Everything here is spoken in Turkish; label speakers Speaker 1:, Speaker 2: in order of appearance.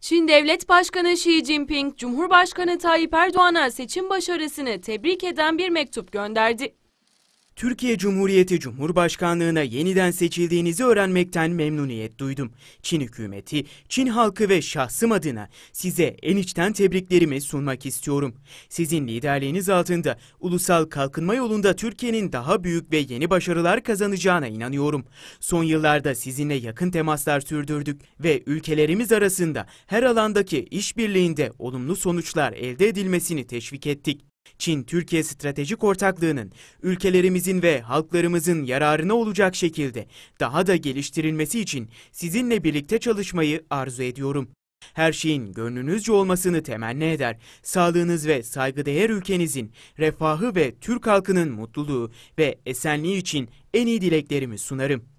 Speaker 1: Çin Devlet Başkanı Xi Jinping, Cumhurbaşkanı Tayyip Erdoğan'a seçim başarısını tebrik eden bir mektup gönderdi. Türkiye
Speaker 2: Cumhuriyeti Cumhurbaşkanlığına yeniden seçildiğinizi öğrenmekten memnuniyet duydum. Çin hükümeti, Çin halkı ve şahsım adına size en içten tebriklerimi sunmak istiyorum. Sizin liderliğiniz altında ulusal kalkınma yolunda Türkiye'nin daha büyük ve yeni başarılar kazanacağına inanıyorum. Son yıllarda sizinle yakın temaslar sürdürdük ve ülkelerimiz arasında her alandaki işbirliğinde olumlu sonuçlar elde edilmesini teşvik ettik. Çin-Türkiye stratejik ortaklığının ülkelerimizin ve halklarımızın yararına olacak şekilde daha da geliştirilmesi için sizinle birlikte çalışmayı arzu ediyorum. Her şeyin gönlünüzce olmasını temenni eder, sağlığınız ve saygıdeğer ülkenizin refahı ve Türk halkının mutluluğu ve esenliği için en iyi dileklerimi sunarım.